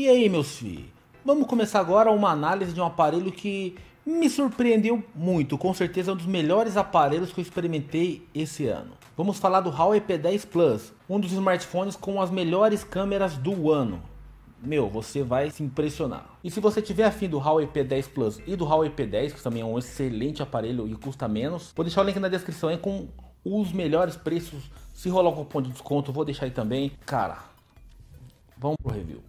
E aí, meus filhos? Vamos começar agora uma análise de um aparelho que me surpreendeu muito, com certeza é um dos melhores aparelhos que eu experimentei esse ano. Vamos falar do Huawei P10 Plus, um dos smartphones com as melhores câmeras do ano. Meu, você vai se impressionar. E se você tiver afim do Huawei P10 Plus e do Huawei P10, que também é um excelente aparelho e custa menos, vou deixar o link na descrição aí com os melhores preços. Se rolar um cupom de desconto, vou deixar aí também. Cara, vamos pro review.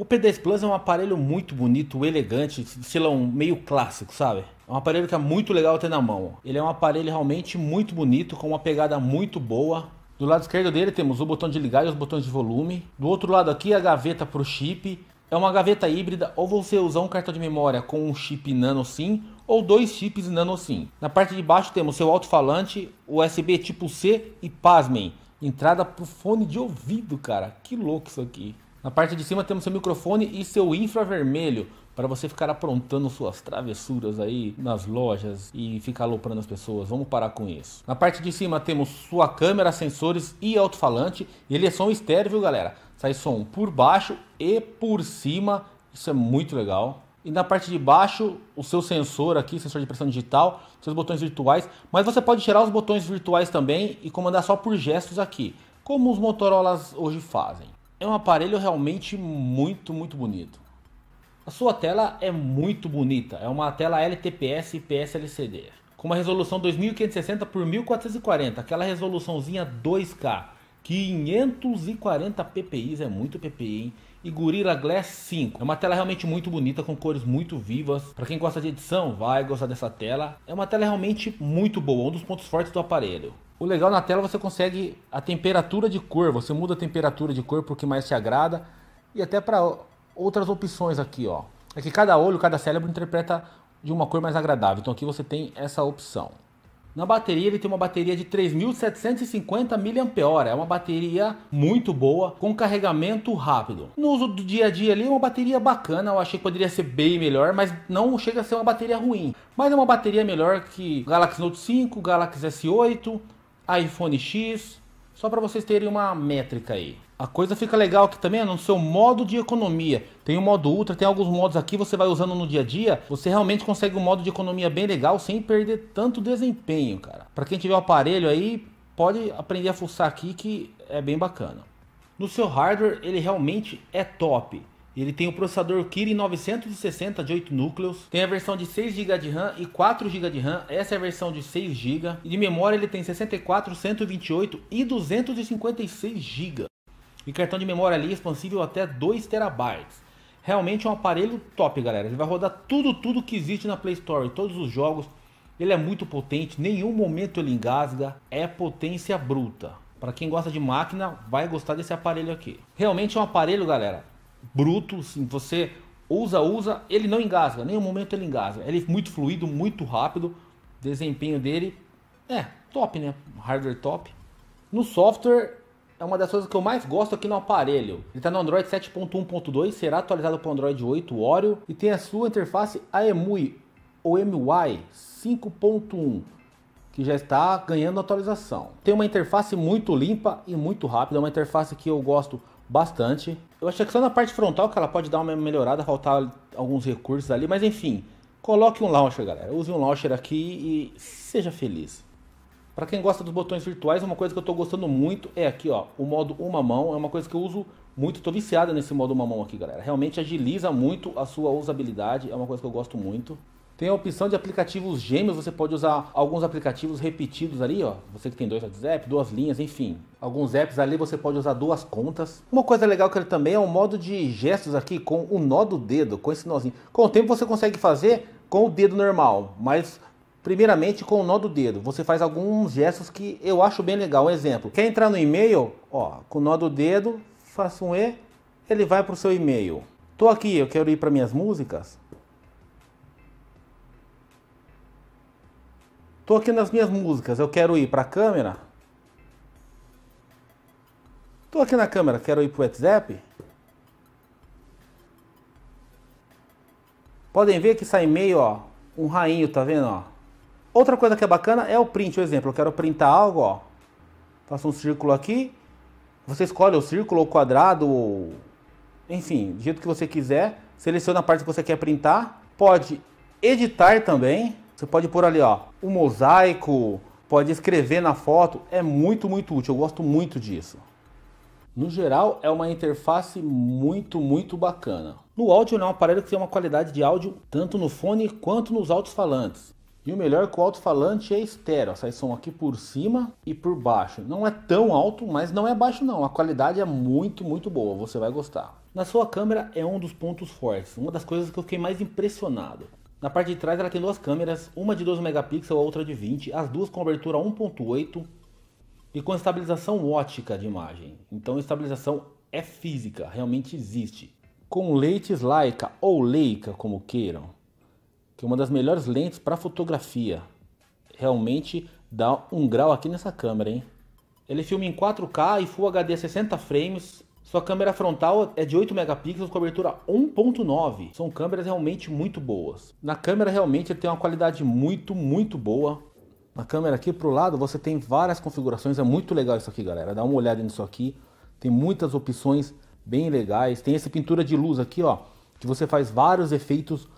O P10 Plus é um aparelho muito bonito, elegante, um meio clássico, sabe? É um aparelho que é muito legal ter na mão. Ele é um aparelho realmente muito bonito, com uma pegada muito boa. Do lado esquerdo dele temos o botão de ligar e os botões de volume. Do outro lado aqui é a gaveta para o chip. É uma gaveta híbrida, ou você usar um cartão de memória com um chip nano SIM, ou dois chips nano SIM. Na parte de baixo temos seu alto-falante, USB tipo C e pasmem, entrada para o fone de ouvido, cara. Que louco isso aqui. Na parte de cima temos seu microfone e seu infravermelho para você ficar aprontando suas travessuras aí nas lojas e ficar aloprando as pessoas. Vamos parar com isso. Na parte de cima temos sua câmera, sensores e alto-falante. Ele é som estéreo, viu, galera? Sai som por baixo e por cima. Isso é muito legal. E na parte de baixo, o seu sensor aqui, sensor de pressão digital, seus botões virtuais. Mas você pode tirar os botões virtuais também e comandar só por gestos aqui, como os Motorolas hoje fazem é um aparelho realmente muito, muito bonito. A sua tela é muito bonita, é uma tela LTPS e PSLCD, com uma resolução 2560 por 1440, aquela resoluçãozinha 2K, 540 ppi, é muito ppi, hein? E Gorilla Glass 5. É uma tela realmente muito bonita, com cores muito vivas. Para quem gosta de edição, vai gostar dessa tela. É uma tela realmente muito boa, um dos pontos fortes do aparelho. O legal na tela você consegue a temperatura de cor, você muda a temperatura de cor porque mais te agrada e até para outras opções aqui, ó. É que cada olho, cada cérebro interpreta de uma cor mais agradável. Então aqui você tem essa opção. Na bateria, ele tem uma bateria de 3.750 mAh, é uma bateria muito boa, com carregamento rápido. No uso do dia a dia ali, é uma bateria bacana, eu achei que poderia ser bem melhor, mas não chega a ser uma bateria ruim. Mas é uma bateria melhor que Galaxy Note 5, Galaxy S8, iPhone X, só para vocês terem uma métrica aí. A coisa fica legal aqui também é no seu modo de economia. Tem o modo ultra, tem alguns modos aqui, você vai usando no dia a dia, você realmente consegue um modo de economia bem legal sem perder tanto desempenho, cara. Para quem tiver o aparelho aí, pode aprender a fuçar aqui que é bem bacana. No seu hardware, ele realmente é top. Ele tem o processador Kirin 960 de 8 núcleos. Tem a versão de 6 GB de RAM e 4 GB de RAM. Essa é a versão de 6 GB. E de memória ele tem 64, 128 e 256 GB. E cartão de memória ali é expansível até 2 TB. Realmente é um aparelho top, galera. Ele vai rodar tudo, tudo que existe na Play Store, todos os jogos. Ele é muito potente, nenhum momento ele engasga, é potência bruta. Para quem gosta de máquina, vai gostar desse aparelho aqui. Realmente é um aparelho, galera, bruto, assim, você usa, usa, ele não engasga, nenhum momento ele engasga. Ele é muito fluido, muito rápido, desempenho dele é top, né? Hardware top. No software é uma das coisas que eu mais gosto aqui no aparelho. Ele está no Android 7.1.2, será atualizado para o Android 8 Oreo e tem a sua interface AEMUI ou MY 5.1 que já está ganhando atualização. Tem uma interface muito limpa e muito rápida, é uma interface que eu gosto bastante. Eu achei que só na parte frontal que ela pode dar uma melhorada, faltar alguns recursos ali, mas enfim, coloque um launcher, galera. Use um launcher aqui e seja feliz. Para quem gosta dos botões virtuais, uma coisa que eu estou gostando muito é aqui, ó, o modo uma mão. É uma coisa que eu uso muito, estou viciado nesse modo uma mão aqui, galera. Realmente agiliza muito a sua usabilidade, é uma coisa que eu gosto muito. Tem a opção de aplicativos gêmeos, você pode usar alguns aplicativos repetidos ali, ó. Você que tem dois WhatsApp, duas linhas, enfim. Alguns apps ali você pode usar duas contas. Uma coisa legal que ele também é um modo de gestos aqui com o nó do dedo, com esse nozinho. Com o tempo você consegue fazer com o dedo normal, mas primeiramente com o nó do dedo. Você faz alguns gestos que eu acho bem legal. Um exemplo, quer entrar no e-mail? Ó, com o nó do dedo, faço um E, ele vai para o seu e-mail. Tô aqui, eu quero ir para minhas músicas Tô aqui nas minhas músicas, eu quero ir para a câmera. Tô aqui na câmera, quero ir para o WhatsApp. Podem ver que sai meio, ó, um rainho, tá vendo, ó? Outra coisa que é bacana é o print, o exemplo. Eu quero printar algo, ó. Faço um círculo aqui. Você escolhe o círculo, o quadrado, ou... enfim, do jeito que você quiser. Seleciona a parte que você quer printar. Pode editar também. Você pode pôr ali, ó, um mosaico, pode escrever na foto, é muito, muito útil. Eu gosto muito disso. No geral, é uma interface muito, muito bacana. No áudio, é um aparelho que tem uma qualidade de áudio tanto no fone quanto nos alto-falantes. E o melhor é que o alto-falante é estéreo, sai som aqui por cima e por baixo. Não é tão alto, mas não é baixo não. A qualidade é muito, muito boa, você vai gostar. Na sua câmera é um dos pontos fortes, uma das coisas que eu fiquei mais impressionado. Na parte de trás ela tem duas câmeras, uma de 12 megapixels, e outra de 20, as duas com abertura 1.8 e com estabilização ótica de imagem. Então estabilização é física, realmente existe. Com lentes Leica ou Leica, como queiram, que é uma das melhores lentes para fotografia. Realmente dá um grau aqui nessa câmera, hein? Ele filma em 4K e Full HD 60 frames sua câmera frontal é de 8 megapixels, cobertura 1.9. São câmeras realmente muito boas. Na câmera realmente ele tem uma qualidade muito, muito boa. Na câmera aqui pro lado você tem várias configurações, é muito legal isso aqui, galera. Dá uma olhada nisso aqui. Tem muitas opções bem legais. Tem essa pintura de luz aqui, ó, que você faz vários efeitos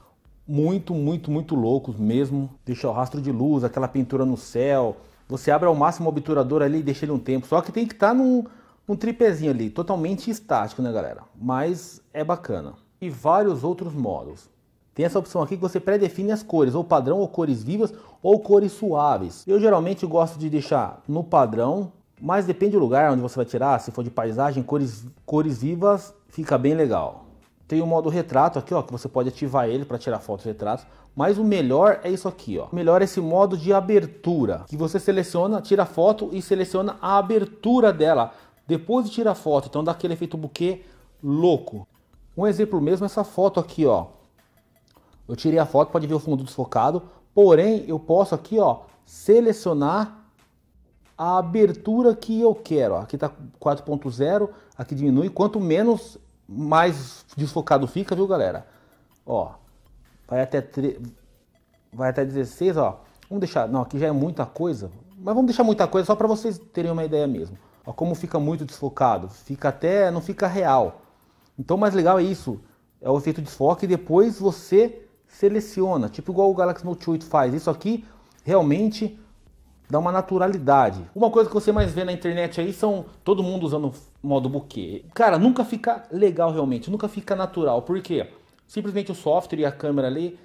muito, muito, muito loucos mesmo. Deixa o rastro de luz, aquela pintura no céu. Você abre ao máximo o obturador ali e deixa ele um tempo. Só que tem que estar tá num um tripézinho ali, totalmente estático, né, galera? Mas é bacana. E vários outros modos. Tem essa opção aqui que você pré-define as cores, ou padrão, ou cores vivas, ou cores suaves. Eu geralmente gosto de deixar no padrão, mas depende do lugar onde você vai tirar. Se for de paisagem, cores, cores vivas fica bem legal. Tem o modo retrato aqui, ó, que você pode ativar ele para tirar fotos retratos. Mas o melhor é isso aqui, ó. O melhor é esse modo de abertura, que você seleciona, tira a foto e seleciona a abertura dela depois de tirar a foto, então dá aquele efeito buquê louco. Um exemplo mesmo é essa foto aqui, ó. Eu tirei a foto, pode ver o fundo desfocado, porém eu posso aqui, ó, selecionar a abertura que eu quero. Aqui tá 4.0, aqui diminui. Quanto menos, mais desfocado fica, viu, galera? Ó, vai até, 3, vai até 16, ó. Vamos deixar, não, aqui já é muita coisa, mas vamos deixar muita coisa só para vocês terem uma ideia mesmo como fica muito desfocado, fica até não fica real. Então, o mais legal é isso, é o efeito desfoque e depois você seleciona, tipo igual o Galaxy Note 8 faz. Isso aqui realmente dá uma naturalidade. Uma coisa que você mais vê na internet aí são todo mundo usando modo buquê. Cara, nunca fica legal realmente, nunca fica natural. Por quê? Simplesmente o software e a câmera ali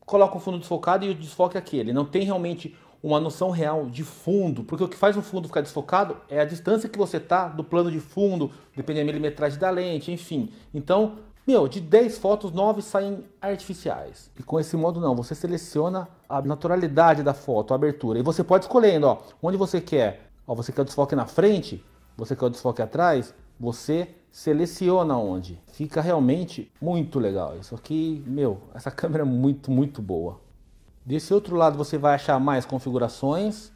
colocam o fundo desfocado e o desfoque é aquele. Não tem realmente uma noção real de fundo, porque o que faz o fundo ficar desfocado é a distância que você está do plano de fundo, dependendo da milimetragem da lente, enfim. Então, meu, de 10 fotos, 9 saem artificiais. E com esse modo não, você seleciona a naturalidade da foto, a abertura. E você pode escolhendo, ó, onde você quer. Ó, você quer o desfoque na frente, você quer o desfoque atrás, você seleciona onde. Fica realmente muito legal. Isso aqui, meu, essa câmera é muito, muito boa. Desse outro lado você vai achar mais configurações.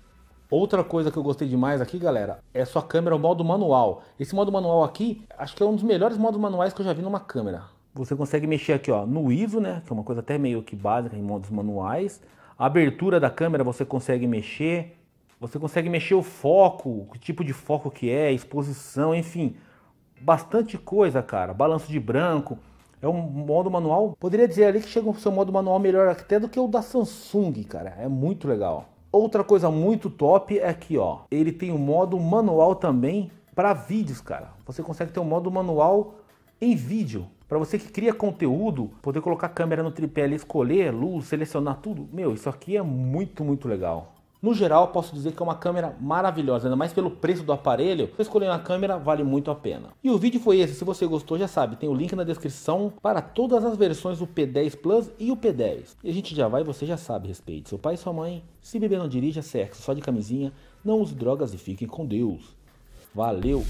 Outra coisa que eu gostei demais aqui, galera, é sua câmera, o modo manual. Esse modo manual aqui, acho que é um dos melhores modos manuais que eu já vi numa câmera. Você consegue mexer aqui ó, no ISO, né, que é uma coisa até meio que básica em modos manuais. A abertura da câmera você consegue mexer. Você consegue mexer o foco, o tipo de foco que é, exposição, enfim. Bastante coisa, cara. Balanço de branco. É um modo manual. Poderia dizer ali que chega o seu modo manual melhor até do que o da Samsung, cara. É muito legal. Outra coisa muito top é que, ó, ele tem um modo manual também para vídeos, cara. Você consegue ter um modo manual em vídeo. Para você que cria conteúdo, poder colocar a câmera no tripé ali, escolher luz, selecionar tudo. Meu, isso aqui é muito, muito legal. No geral, posso dizer que é uma câmera maravilhosa, ainda mais pelo preço do aparelho. Você escolher uma câmera, vale muito a pena. E o vídeo foi esse. Se você gostou, já sabe, tem o link na descrição para todas as versões do P10 Plus e o P10. E a gente já vai, você já sabe, respeite seu pai e sua mãe. Se beber, não dirija, sexo só de camisinha. Não use drogas e fiquem com Deus. Valeu!